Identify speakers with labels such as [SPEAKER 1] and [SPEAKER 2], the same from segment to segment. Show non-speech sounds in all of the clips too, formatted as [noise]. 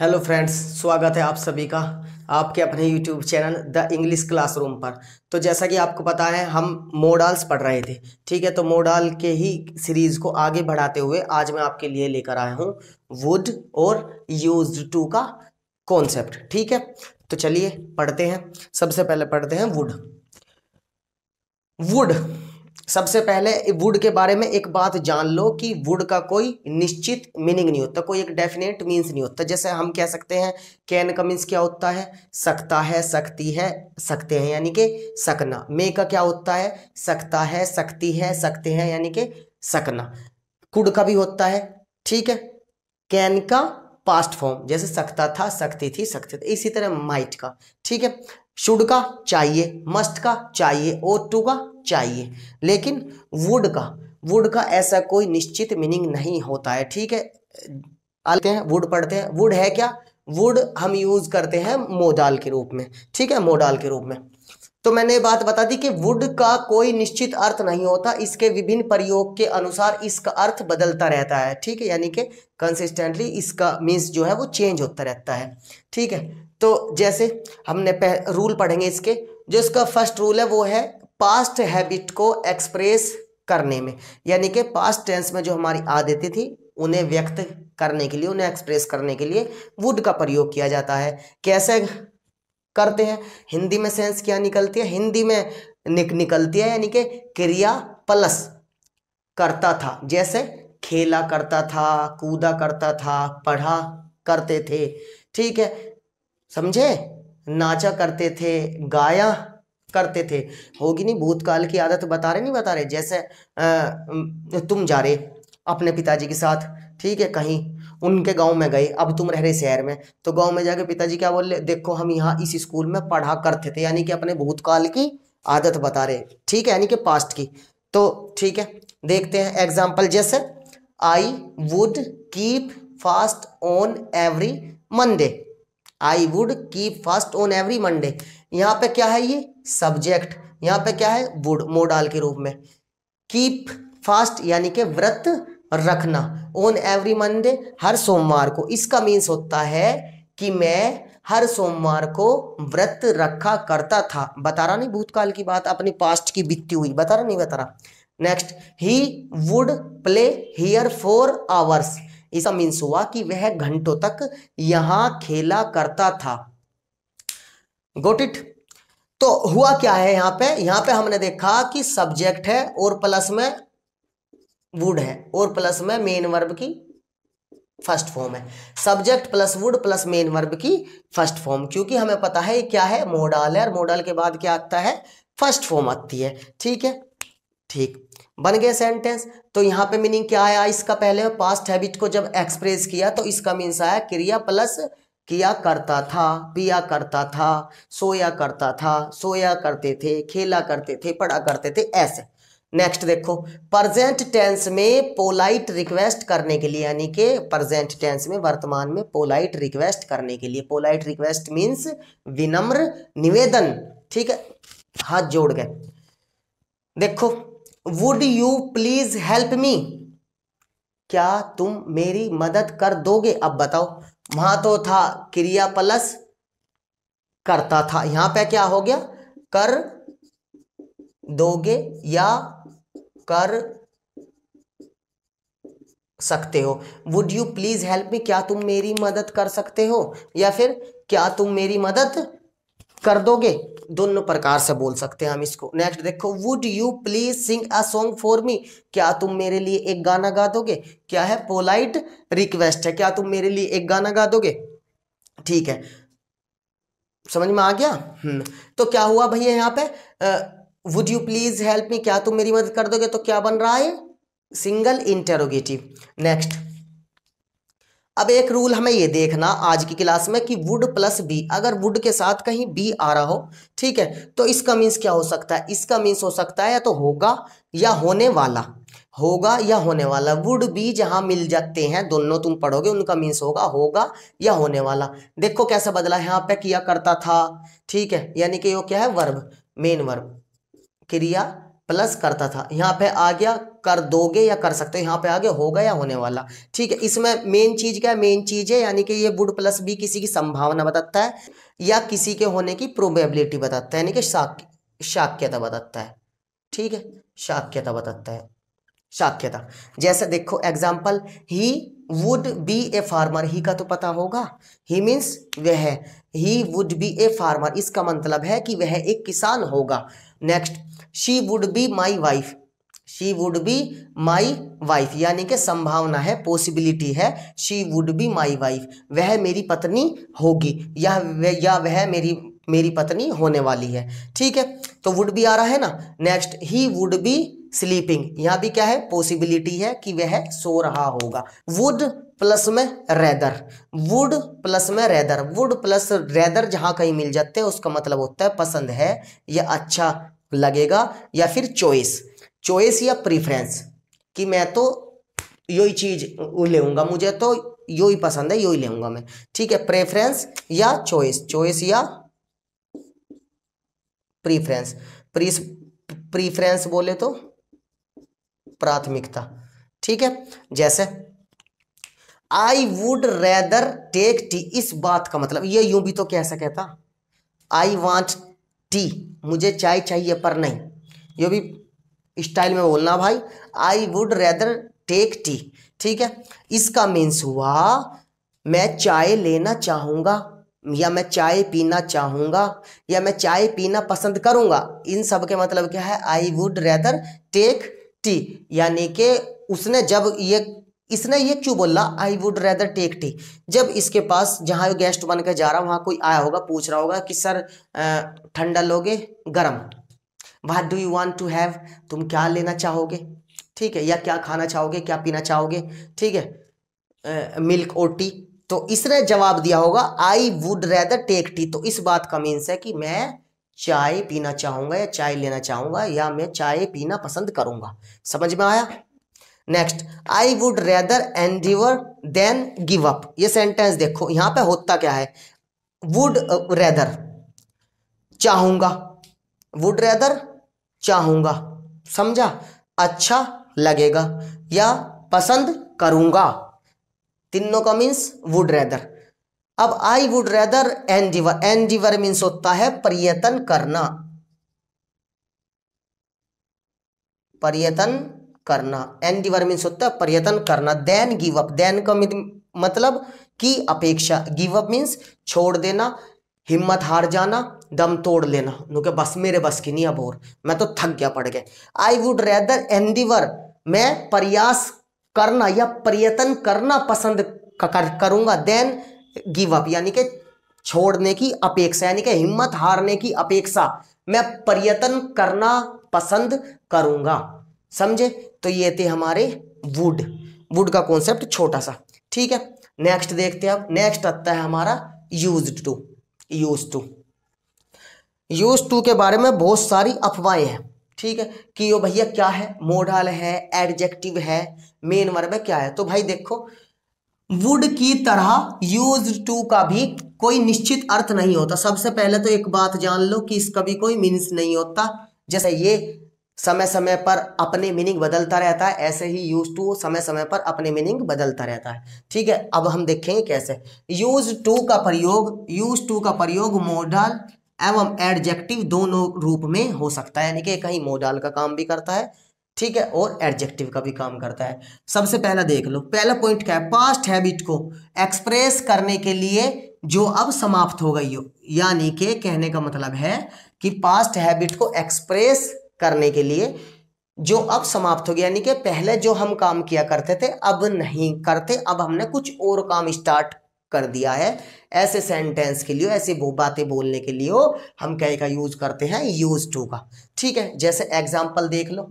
[SPEAKER 1] Hello friends स्वागत है आप सभी का आपके अपने YouTube channel the English classroom पर तो जैसा कि आपको पता है हम मोडाल्स पढ़ रहे थे ठीक है तो मोडाल के ही सीरीज़ को आगे बढ़ाते हुए आज मैं आपके लिए लेकर आया हूँ वुड और यूज टू का कॉन्सेप्ट ठीक है तो चलिए पढ़ते हैं सबसे पहले पढ़ते हैं वुड वुड सबसे पहले वुड के बारे में एक बात जान लो कि वुड का कोई निश्चित मीनिंग नहीं होता कोई एक डेफिनेट मीन्स नहीं होता जैसे हम कह सकते हैं कैन का मीन्स क्या होता है सकता है सकती है सकते हैं यानी कि सकना मे का क्या होता है सकता है सकती है सकते हैं यानी कि सकना कुड का भी होता है ठीक है कैन का पास्ट फॉर्म जैसे सकता था सकती थी सकते थे इसी तरह माइट का ठीक है शुड का चाहिए मस्ट का चाहिए ओ टू का चाहिए लेकिन वुड का वुड का ऐसा कोई निश्चित मीनिंग नहीं होता है ठीक है आते हैं वुड पढ़ते हैं वुड है क्या वुड हम यूज़ करते हैं मोडाल के रूप में ठीक है मोडाल के रूप में तो मैंने बात बता दी कि वुड का कोई निश्चित अर्थ नहीं होता इसके विभिन्न प्रयोग के अनुसार इसका अर्थ बदलता रहता है ठीक है यानी कि कंसिस्टेंटली इसका मीन्स जो है वो चेंज होता रहता है ठीक है तो जैसे हमने रूल पढ़ेंगे इसके जो इसका फर्स्ट रूल है वो है पास्ट हैबिट को एक्सप्रेस करने में यानी कि पास्ट टेंस में जो हमारी आदतें थी उन्हें व्यक्त करने के लिए उन्हें एक्सप्रेस करने के लिए वुड का प्रयोग किया जाता है कैसे करते हैं हिंदी में सेंस क्या निकलती है हिंदी में निक निकलती है यानी कि क्रिया प्लस करता था जैसे खेला करता था कूदा करता था पढ़ा करते थे ठीक है समझे नाचा करते थे गाया करते थे होगी नहीं भूतकाल की आदत बता रहे नहीं बता रहे जैसे तुम जा रहे अपने पिताजी के साथ ठीक है कहीं उनके गांव में गए अब तुम रह रहे शहर में तो गांव में जाके पिताजी क्या बोले देखो हम यहाँ इस स्कूल में पढ़ा करते थे यानी कि अपने भूतकाल की आदत बता रहे ठीक है यानी कि पास्ट की तो ठीक है देखते हैं एग्जाम्पल जैसे I would keep fast on every Monday I would keep fast on every Monday यहाँ पे क्या है ये सब्जेक्ट यहाँ पे क्या है वुड मोडाल के रूप में कीप फास्ट यानी कि व्रत रखना ऑन एवरी मंडे हर सोमवार को इसका मीन्स होता है कि मैं हर सोमवार को व्रत रखा करता था बता रहा नहीं भूतकाल की बात अपनी पास्ट की बीतती हुई बता रहा नहीं बता रहा next he would play here four hours इसका मीन्स हुआ कि वह घंटों तक यहां खेला करता था गोट इट तो हुआ क्या है यहाँ पे यहां पे हमने देखा कि सब्जेक्ट है और प्लस में वुड है और प्लस में मेन वर्ब की फर्स्ट फॉर्म है subject plus would plus main verb की फर्स्ट फॉर्म क्योंकि हमें पता है क्या है मोडल है और मोडल के बाद क्या आता है फर्स्ट फॉर्म आती है ठीक है ठीक बन गए सेंटेंस तो यहां पे मीनिंग क्या आया इसका पहले पास्ट हैबिट को जब एक्सप्रेस किया तो इसका मीन्स आया क्रिया प्लस किया करता था पिया करता था सोया करता था सोया करते थे खेला करते थे पढ़ा करते थे ऐसे नेक्स्ट देखो प्रजेंट टेंस में पोलाइट रिक्वेस्ट करने के लिए यानी कि प्रजेंट टेंस में वर्तमान में पोलाइट रिक्वेस्ट करने के लिए पोलाइट रिक्वेस्ट मीन्स विनम्र निवेदन ठीक है हाथ जोड़ गए देखो would you please help me क्या तुम मेरी मदद कर दोगे अब बताओ वहां तो था क्रिया प्लस करता था यहां पे क्या हो गया कर दोगे या कर सकते हो would you please help me क्या तुम मेरी मदद कर सकते हो या फिर क्या तुम मेरी मदद कर दोगे दोनों प्रकार से बोल सकते हैं हम इसको नेक्स्ट देखो would you please sing a song for me क्या तुम मेरे लिए एक गाना गा दोगे क्या है पोलाइट रिक्वेस्ट है क्या तुम मेरे लिए एक गाना गा दोगे ठीक है समझ में आ गया हम्म। तो क्या हुआ भैया यहाँ पे would you please help me क्या तुम मेरी मदद कर दोगे तो क्या बन रहा है सिंगल इंटेरोगेटिव नेक्स्ट अब एक रूल हमें ये देखना आज की क्लास में कि वुड प्लस बी अगर वुड के साथ कहीं बी आ रहा हो ठीक है तो इसका मीन्स क्या हो सकता है इसका मीन्स हो सकता है या तो होगा या होने वाला होगा या होने वाला वुड बी जहां मिल जाते हैं दोनों तुम पढ़ोगे उनका मीन्स होगा होगा या होने वाला देखो कैसे बदला है यहाँ पे किया करता था ठीक है यानी कि वो क्या है वर्ब मेन वर्ब क्रिया प्लस करता था यहाँ पे आ गया कर दोगे या कर सकते हो यहाँ पे आगे होगा या होने वाला ठीक है इसमें मेन चीज़ क्या है मेन चीज़ है यानी कि ये वुड प्लस बी किसी की संभावना बताता है या किसी के होने की प्रोबेबिलिटी बताता है यानी कि शाक शाक्यता बताता है ठीक है शाक्यता बताता है शाक्यता जैसे देखो example he would be a farmer he का तो पता होगा ही मीन्स वह he would be a farmer इसका मतलब है कि वह एक किसान होगा next she would be my wife she would be my wife यानी कि संभावना है पॉसिबिलिटी है she would be my wife वह मेरी पत्नी होगी या वह या वह मेरी मेरी पत्नी होने वाली है ठीक है तो वुड भी आ रहा है ना next he would be sleeping यहाँ भी क्या है पॉसिबिलिटी है कि वह सो रहा होगा वुड प्लस में रेदर वुड प्लस में रेदर वुड प्लस रेदर जहाँ कहीं मिल जाते हैं उसका मतलब होता है पसंद है या अच्छा लगेगा या फिर चॉइस चॉइस या प्रीफ्रेंस कि मैं तो यही चीज़ लेगा मुझे तो यही पसंद है यही लेगा मैं ठीक है प्रेफरेंस या चॉइस चॉइस या प्रीफ्रेंस प्रीफ्रेंस बोले तो प्राथमिकता ठीक है जैसे I would rather take tea इस बात का मतलब ये यूं भी तो कह सके था आई वांट टी मुझे चाय चाहिए पर नहीं ये भी स्टाइल में बोलना भाई I would rather take tea ठीक है इसका मीन्स हुआ मैं चाय लेना चाहूँगा या मैं चाय पीना चाहूँगा या मैं चाय पीना पसंद करूँगा इन सब के मतलब क्या है I would rather take tea यानी कि उसने जब ये इसने ये क्यों बोला I would rather take tea जब इसके पास जहाँ गेस्ट बनकर जा रहा वहाँ कोई आया होगा पूछ रहा होगा कि सर ठंडा लोगे गर्म what do you want to have तुम क्या लेना चाहोगे ठीक है या क्या खाना चाहोगे क्या पीना चाहोगे ठीक है मिल्क और टी तो इसने जवाब दिया होगा I would rather take tea तो इस बात का मीन्स है कि मैं चाय पीना चाहूंगा या चाय लेना चाहूंगा या मैं चाय पीना पसंद करूंगा समझ में आया next I would rather endeavour than give up ये सेंटेंस देखो यहाँ पे होता क्या है वुड रेदर चाहूंगा वुड रेदर चाहूँगा समझा अच्छा लगेगा या पसंद करूँगा तीनों का मीन्स वुड रेदर अब I would rather endeavour endeavour means होता है पर्यटन करना पर्यटन करना एनडीवर मीन्स होता है पर्यटन करना देन गिव अप देन का मतलब की अपेक्षा गिव अप मीन्स छोड़ देना हिम्मत हार जाना दम तोड़ लेना नुके बस मेरे बस की नहीं अब और मैं तो थक गया पड़ गया आई वुड रेदर एंडिवर मैं प्रयास करना या प्रयत्न करना पसंद कर, करूंगा देन गिव अप यानी कि छोड़ने की अपेक्षा यानी कि हिम्मत हारने की अपेक्षा मैं प्रयत्न करना पसंद करूंगा समझे तो ये थे हमारे वुड वुड का कॉन्सेप्ट छोटा सा ठीक है नेक्स्ट देखते हैं अब नेक्स्ट आता है हमारा use to use to use to के बारे में बहुत सारी अफवाहें हैं ठीक है कि यो भैया क्या है मोडल है एडजेक्टिव है मेन वर्ब है क्या है तो भाई देखो वुड की तरह यूज टू का भी कोई निश्चित अर्थ नहीं होता सबसे पहले तो एक बात जान लो कि इसका भी कोई मीन्स नहीं होता जैसे ये समय समय पर अपने मीनिंग बदलता रहता है ऐसे ही यूज टू समय समय पर अपने मीनिंग बदलता रहता है ठीक है अब हम देखेंगे कैसे यूज टू का प्रयोग यूज टू का प्रयोग मॉडल एवं एडजेक्टिव दोनों रूप में हो सकता है यानी कि कहीं मोडाल का काम भी करता है ठीक है और एडजेक्टिव का भी काम करता है सबसे पहला देख लो पहला पॉइंट क्या है पास्ट हैबिट को एक्सप्रेस करने के लिए जो अब समाप्त हो गई हो यानी के कहने का मतलब है कि पास्ट हैबिट को एक्सप्रेस करने के लिए जो अब समाप्त हो गया यानी कि पहले जो हम काम किया करते थे अब नहीं करते अब हमने कुछ और काम स्टार्ट कर दिया है ऐसे सेंटेंस के लिए वो बातें बोलने के लिए हम कह का यूज करते हैं यूज टू का ठीक है जैसे एग्जाम्पल देख लो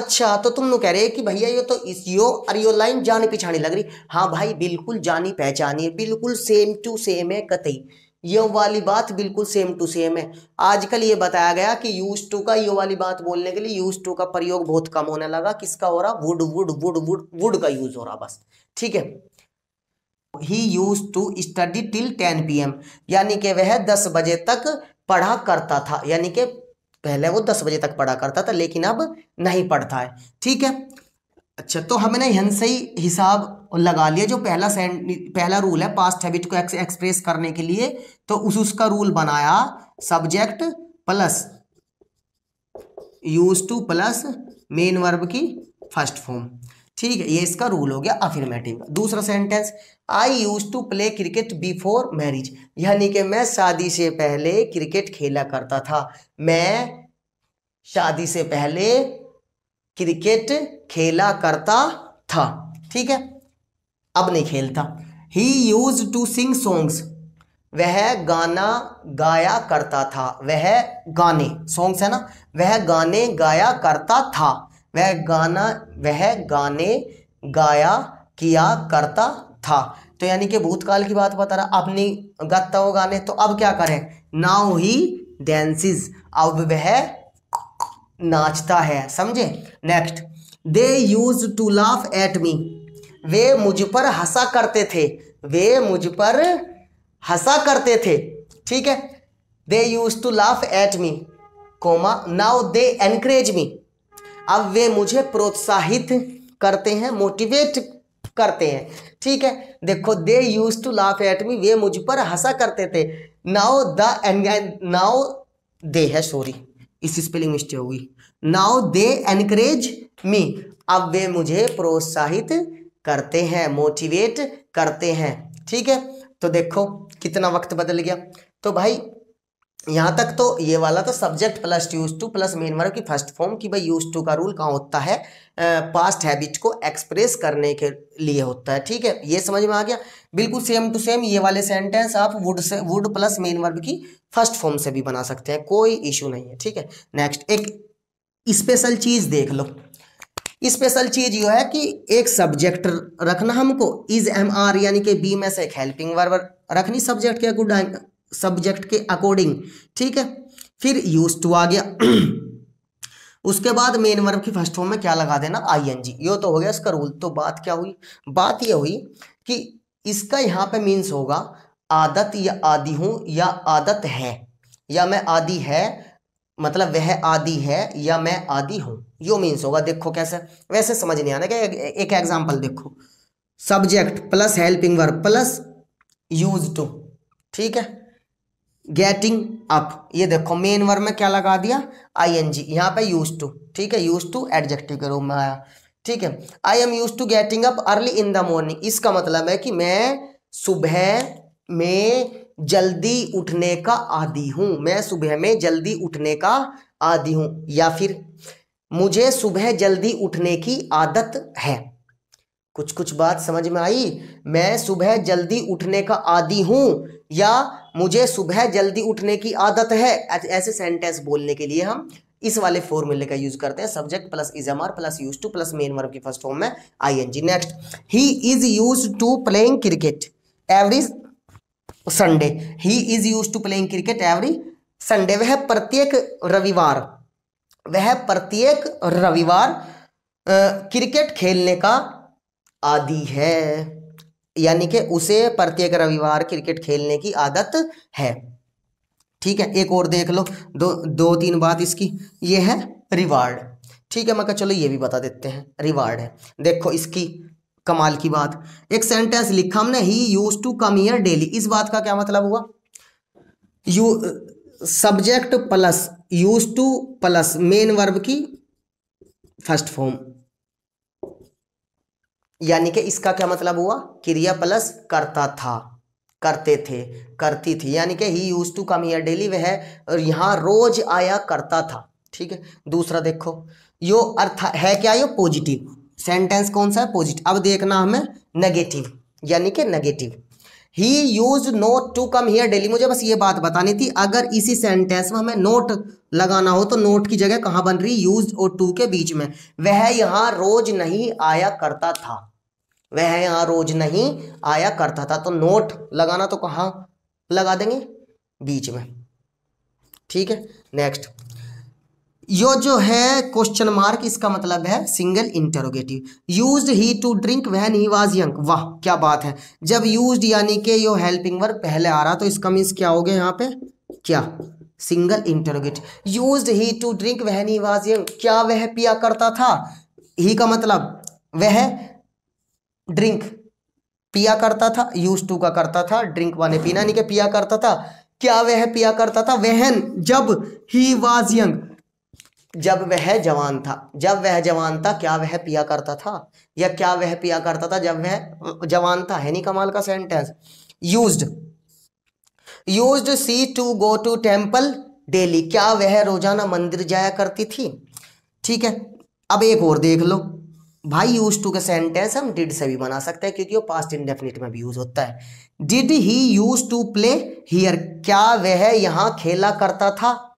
[SPEAKER 1] अच्छा तो तुम कह रहे कि भैया ये तो इस यो और यो लाइन जानी पिछानी लग रही हाँ भाई बिल्कुल जानी पहचानी बिल्कुल सेम टू सेम है कतई ये वाली बात बिल्कुल सेम टू सेम है आजकल ये बताया गया कि यूज टू का ये वाली बात बोलने के लिए यूज टू का प्रयोग बहुत कम होने लगा किसका हो रहा would would would would would का यूज हो रहा बस ठीक है he use to study till ten P M यानी कि वह दस बजे तक पढ़ा करता था यानी कि पहले वो दस बजे तक पढ़ा करता था लेकिन अब नहीं पढ़ता है ठीक है अच्छा तो हमने यहां से ही हिसाब और लगा लिया जो पहला सेंट पहला रूल है पास्ट हैबिट को एक्सप्रेस करने के लिए तो उस उसका रूल बनाया subject plus use to plus main verb की फर्स्ट फॉर्म ठीक है ये इसका रूल हो गया अफirmative दूसरा sentence I use to play cricket before marriage यानी कि मैं शादी से पहले क्रिकेट खेला करता था मैं शादी से पहले क्रिकेट खेला करता था ठीक है अब नहीं खेलता he use to sing songs वह गाना गाया करता था वह गाने सॉन्ग्स है ना वह गाने गाया करता था वह गाना वह गाने गाया किया करता था तो यानी कि भूतकाल की बात बता रहा अब नहीं गाता वो गाने तो अब क्या करें नाउ ही डेंसिस अब वह नाचता है समझे next they use to laugh at me वे मुझ पर हंसा करते थे वे मुझ पर हंसा करते थे ठीक है they use to laugh at me comma now they encourage me अब वे मुझे प्रोत्साहित करते हैं मोटिवेट करते हैं ठीक है देखो they use to laugh at me वे मुझ पर हंसा करते थे नाउ द नाउ दे है सॉरी इस स्पेलिंग मिस्टेक हुई नाउ दे एनकरेज मी अब वे मुझे प्रोत्साहित करते हैं मोटिवेट करते हैं ठीक है तो देखो कितना वक्त बदल गया तो भाई यहाँ तक तो ये वाला तो subject plus use to plus main verb की फर्स्ट फॉर्म की भाई यूज टू का रूल कहाँ होता है पास्ट हैबिट को एक्सप्रेस करने के लिए होता है ठीक है ये समझ में आ गया बिल्कुल सेम टू सेम ये वाले सेंटेंस आप वुड से वुड प्लस मेन वर्ब की फर्स्ट फॉर्म से भी बना सकते हैं कोई इशू नहीं है ठीक है नेक्स्ट एक स्पेशल चीज़ देख लो स्पेशल चीज यो है कि एक सब्जेक्ट रखना हमको इज एम आर यानी कि बी में से एक हेल्पिंग वर्ब रखनी सब्जेक्ट के अकॉर्डिंग सब्जेक्ट के अकॉर्डिंग ठीक है फिर यूज टू आ गया [clears throat] उसके बाद मेन वर्ब की फर्स्ट फॉर्म में क्या लगा देना आई एन जी यो तो हो गया इसका रूल तो बात क्या हुई बात ये हुई कि इसका यहाँ पे मीन्स होगा आदत या आदि हूँ या आदत है या मैं आदि है मतलब वह आदि है या मैं आदि हूं यो मीन्स होगा देखो कैसे वैसे समझ नहीं आना क्या एक एग्जाम्पल देखो subject plus helping verb plus use to ठीक है गेटिंग अप ये देखो मेन वर्ब में क्या लगा दिया आई एन जी यहाँ पे यूज टू ठीक है यूज टू एडजेक्टिव के रूप में आया ठीक है I am use to getting up early in the morning इसका मतलब है कि मैं सुबह में जल्दी उठने का आदि हूं मैं सुबह में जल्दी उठने का आदि हूं या फिर मुझे सुबह जल्दी उठने की आदत है कुछ कुछ बात समझ में आई मैं सुबह जल्दी उठने का आदि हूं या मुझे सुबह जल्दी उठने की आदत है ऐसे सेंटेंस बोलने के लिए हम इस वाले फॉर्मूले का यूज करते हैं subject plus is am are plus use to plus main verb की फर्स्ट फॉर्म में I N G next he is use to playing cricket every Sunday he is use to playing cricket every Sunday वह प्रत्येक रविवार वह प्रत्येक रविवार cricket खेलने का आदि है यानी कि उसे प्रत्येक रविवार क्रिकेट खेलने की आदत है ठीक है एक और देख लो दो दो तीन बात इसकी ये है रिवार्ड ठीक है मैं कहा चलो ये भी बता देते हैं रिवार्ड है देखो इसकी कमाल की बात एक सेंटेंस लिखा हमने he use to come here daily इस बात का क्या मतलब हुआ you subject plus use to plus main verb की फर्स्ट फॉर्म यानी कि इसका क्या मतलब हुआ क्रिया प्लस करता था करते थे करती थी यानी कि he use to come here daily वह और रोज आया करता था ठीक है दूसरा देखो यो अर्थ है क्या यो पॉजिटिव सेंटेंस कौन सा है पॉजिटिव अब देखना हमें नेगेटिव यानी कि negative he use not to come here daily मुझे बस ये बात बतानी थी अगर इसी सेंटेंस में हमें नोट लगाना हो तो नोट की जगह कहां बन रही यूज और टू के बीच में वह यहां रोज नहीं आया करता था वह यहां रोज नहीं आया करता था तो नोट लगाना तो कहां लगा देंगे बीच में ठीक है नेक्स्ट यो जो है क्वेश्चन मार्क इसका मतलब है single interrogative use he to drink when he was young वाह क्या बात है जब यूज यानी कि यो हेल्पिंग वर्ब पहले आ रहा तो इसका मीन्स क्या हो गया यहाँ पे क्या single interrogative use he to drink when he was young क्या वह पिया करता था ही का मतलब वह ड्रिंक पिया करता था यूज टू का करता था ड्रिंक वाने पीना यानी के पिया करता था क्या वह पिया करता था वहन जब ही वाज यंग जब वह जवान था जब वह जवान था क्या वह पिया करता था या क्या वह पिया करता था जब वह जवान था है नहीं कमाल का sentence used used she to go to temple daily क्या वह रोजाना मंदिर जाया करती थी ठीक है अब एक और देख लो भाई यूज टू का सेंटेंस हम डिड से भी बना सकते हैं क्योंकि वो पास्ट इंडेफिनिट में भी यूज होता है did he use to play here क्या वह यहाँ खेला करता था